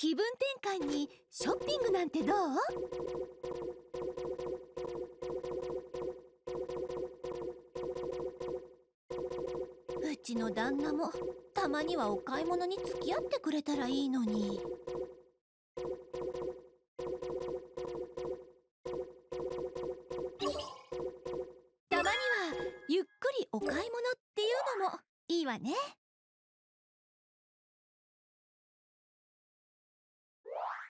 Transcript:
気分転換にショッピングなんてどううちの旦那もたまにはお買い物に付き合ってくれたらいいのに。たまにはゆっくりお買い物っていうのもいいわね。